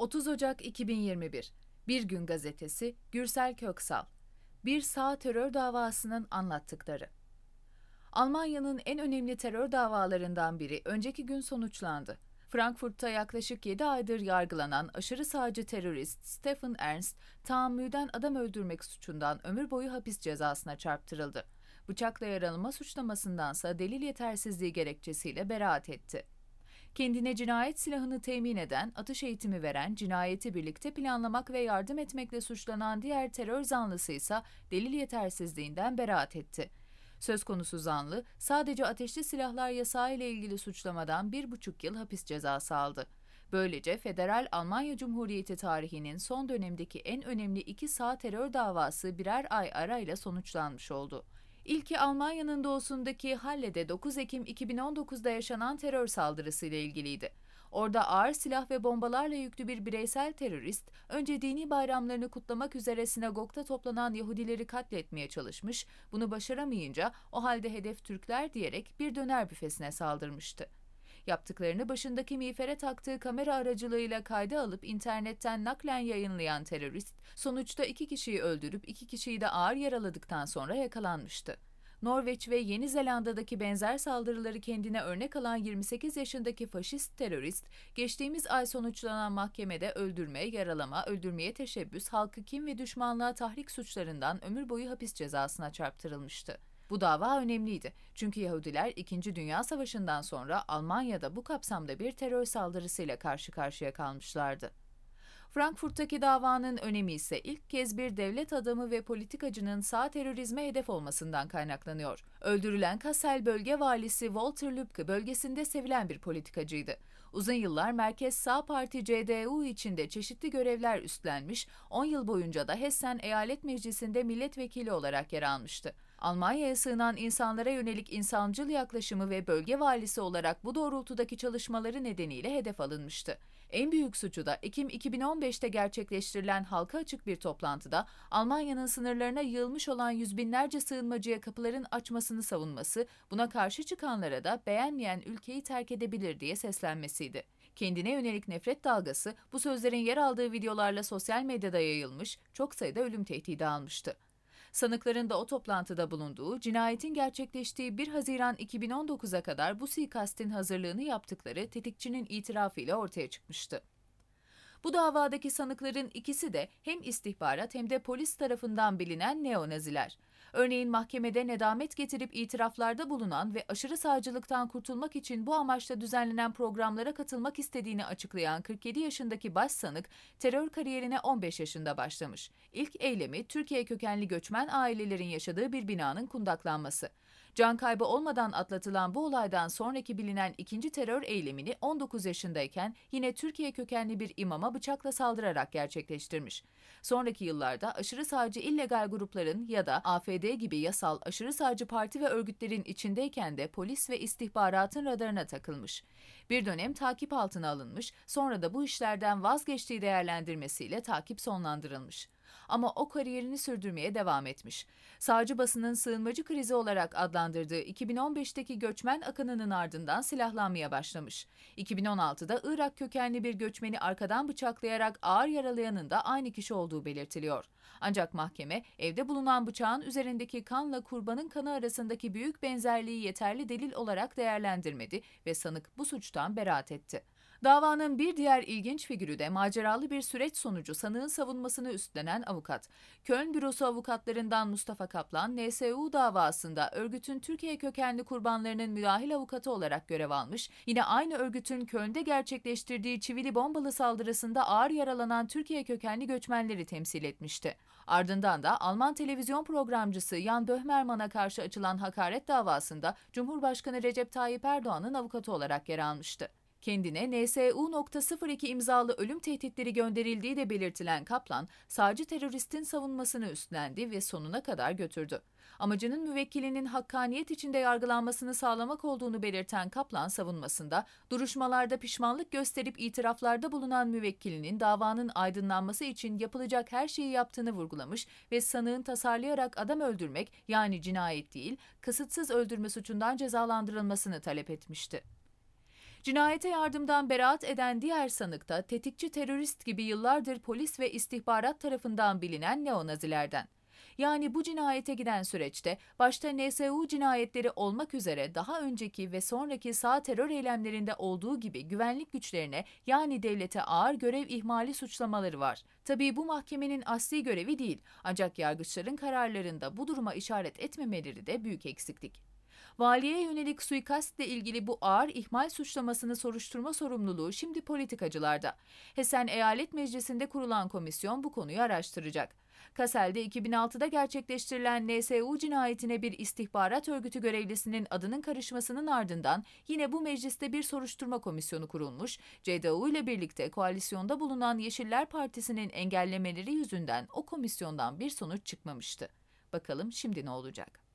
30 Ocak 2021 Bir Gün Gazetesi Gürsel Köksal Bir Sağ Terör Davasının Anlattıkları Almanya'nın en önemli terör davalarından biri önceki gün sonuçlandı. Frankfurt'ta yaklaşık 7 aydır yargılanan aşırı sağcı terörist Stephen Ernst, tahammülden adam öldürmek suçundan ömür boyu hapis cezasına çarptırıldı. Bıçakla yaralama suçlamasındansa delil yetersizliği gerekçesiyle beraat etti kendine cinayet silahını temin eden, atış eğitimi veren, cinayeti birlikte planlamak ve yardım etmekle suçlanan diğer terör zanlısı ise delil yetersizliğinden beraat etti. Söz konusu zanlı sadece ateşli silahlar yasağı ile ilgili suçlamadan bir buçuk yıl hapis cezası aldı. Böylece Federal Almanya Cumhuriyeti tarihinin son dönemdeki en önemli iki sağ terör davası birer ay arayla sonuçlanmış oldu. İlki Almanya'nın doğusundaki Halle'de 9 Ekim 2019'da yaşanan terör saldırısıyla ilgiliydi. Orada ağır silah ve bombalarla yüklü bir bireysel terörist, önce dini bayramlarını kutlamak üzere sinagogda toplanan Yahudileri katletmeye çalışmış, bunu başaramayınca o halde hedef Türkler diyerek bir döner büfesine saldırmıştı. Yaptıklarını başındaki miğfere taktığı kamera aracılığıyla kayda alıp internetten naklen yayınlayan terörist, sonuçta iki kişiyi öldürüp iki kişiyi de ağır yaraladıktan sonra yakalanmıştı. Norveç ve Yeni Zelanda'daki benzer saldırıları kendine örnek alan 28 yaşındaki faşist terörist, geçtiğimiz ay sonuçlanan mahkemede öldürme, yaralama, öldürmeye teşebbüs, halkı kim ve düşmanlığa tahrik suçlarından ömür boyu hapis cezasına çarptırılmıştı. Bu dava önemliydi. Çünkü Yahudiler 2. Dünya Savaşı'ndan sonra Almanya'da bu kapsamda bir terör saldırısıyla karşı karşıya kalmışlardı. Frankfurt'taki davanın önemi ise ilk kez bir devlet adamı ve politikacının sağ terörizme hedef olmasından kaynaklanıyor. Öldürülen Kassel bölge valisi Walter Lübke bölgesinde sevilen bir politikacıydı. Uzun yıllar merkez sağ parti CDU içinde çeşitli görevler üstlenmiş, 10 yıl boyunca da Hessen Eyalet Meclisi'nde milletvekili olarak yer almıştı. Almanya'ya sığınan insanlara yönelik insancıl yaklaşımı ve bölge valisi olarak bu doğrultudaki çalışmaları nedeniyle hedef alınmıştı. En büyük suçu da Ekim 2015'te gerçekleştirilen halka açık bir toplantıda Almanya'nın sınırlarına yığılmış olan yüz binlerce sığınmacıya kapıların açmasını savunması, buna karşı çıkanlara da beğenmeyen ülkeyi terk edebilir diye seslenmesiydi. Kendine yönelik nefret dalgası bu sözlerin yer aldığı videolarla sosyal medyada yayılmış, çok sayıda ölüm tehdidi almıştı. Sanıkların da o toplantıda bulunduğu, cinayetin gerçekleştiği 1 Haziran 2019'a kadar bu suikastin hazırlığını yaptıkları tetikçinin itirafı ile ortaya çıkmıştı. Bu davadaki sanıkların ikisi de hem istihbarat hem de polis tarafından bilinen neonaziler. Örneğin mahkemede nedamet getirip itiraflarda bulunan ve aşırı sağcılıktan kurtulmak için bu amaçla düzenlenen programlara katılmak istediğini açıklayan 47 yaşındaki baş sanık terör kariyerine 15 yaşında başlamış. İlk eylemi Türkiye kökenli göçmen ailelerin yaşadığı bir binanın kundaklanması. Can kaybı olmadan atlatılan bu olaydan sonraki bilinen ikinci terör eylemini 19 yaşındayken yine Türkiye kökenli bir imama bıçakla saldırarak gerçekleştirmiş. Sonraki yıllarda aşırı sağcı illegal grupların ya da AFD gibi yasal aşırı sağcı parti ve örgütlerin içindeyken de polis ve istihbaratın radarına takılmış. Bir dönem takip altına alınmış, sonra da bu işlerden vazgeçtiği değerlendirmesiyle takip sonlandırılmış. Ama o kariyerini sürdürmeye devam etmiş. Sağcı basının sığınmacı krizi olarak adlandırdığı 2015'teki göçmen akınının ardından silahlanmaya başlamış. 2016'da Irak kökenli bir göçmeni arkadan bıçaklayarak ağır yaralayanın da aynı kişi olduğu belirtiliyor. Ancak mahkeme evde bulunan bıçağın üzerindeki kanla kurbanın kanı arasındaki büyük benzerliği yeterli delil olarak değerlendirmedi ve sanık bu suçtan beraat etti. Davanın bir diğer ilginç figürü de maceralı bir süreç sonucu sanığın savunmasını üstlenen avukat. Köln Bürosu avukatlarından Mustafa Kaplan, NSU davasında örgütün Türkiye kökenli kurbanlarının müdahil avukatı olarak görev almış, yine aynı örgütün Köln'de gerçekleştirdiği çivili bombalı saldırısında ağır yaralanan Türkiye kökenli göçmenleri temsil etmişti. Ardından da Alman televizyon programcısı Jan Böhmerman'a karşı açılan hakaret davasında Cumhurbaşkanı Recep Tayyip Erdoğan'ın avukatı olarak yer almıştı. Kendine NSU.02 imzalı ölüm tehditleri gönderildiği de belirtilen Kaplan, sadece teröristin savunmasını üstlendi ve sonuna kadar götürdü. Amacının müvekkilinin hakkaniyet içinde yargılanmasını sağlamak olduğunu belirten Kaplan savunmasında, duruşmalarda pişmanlık gösterip itiraflarda bulunan müvekkilinin davanın aydınlanması için yapılacak her şeyi yaptığını vurgulamış ve sanığın tasarlayarak adam öldürmek yani cinayet değil, kasıtsız öldürme suçundan cezalandırılmasını talep etmişti. Cinayete yardımdan beraat eden diğer sanık da tetikçi terörist gibi yıllardır polis ve istihbarat tarafından bilinen neonazilerden. Yani bu cinayete giden süreçte başta NSU cinayetleri olmak üzere daha önceki ve sonraki sağ terör eylemlerinde olduğu gibi güvenlik güçlerine yani devlete ağır görev ihmali suçlamaları var. Tabii bu mahkemenin asli görevi değil ancak yargıçların kararlarında bu duruma işaret etmemeleri de büyük eksiklik. Valiye yönelik suikastle ilgili bu ağır ihmal suçlamasını soruşturma sorumluluğu şimdi politikacılarda. Hesen Eyalet Meclisi'nde kurulan komisyon bu konuyu araştıracak. Kasel'de 2006'da gerçekleştirilen NSU cinayetine bir istihbarat örgütü görevlisinin adının karışmasının ardından yine bu mecliste bir soruşturma komisyonu kurulmuş, CDU ile birlikte koalisyonda bulunan Yeşiller Partisi'nin engellemeleri yüzünden o komisyondan bir sonuç çıkmamıştı. Bakalım şimdi ne olacak?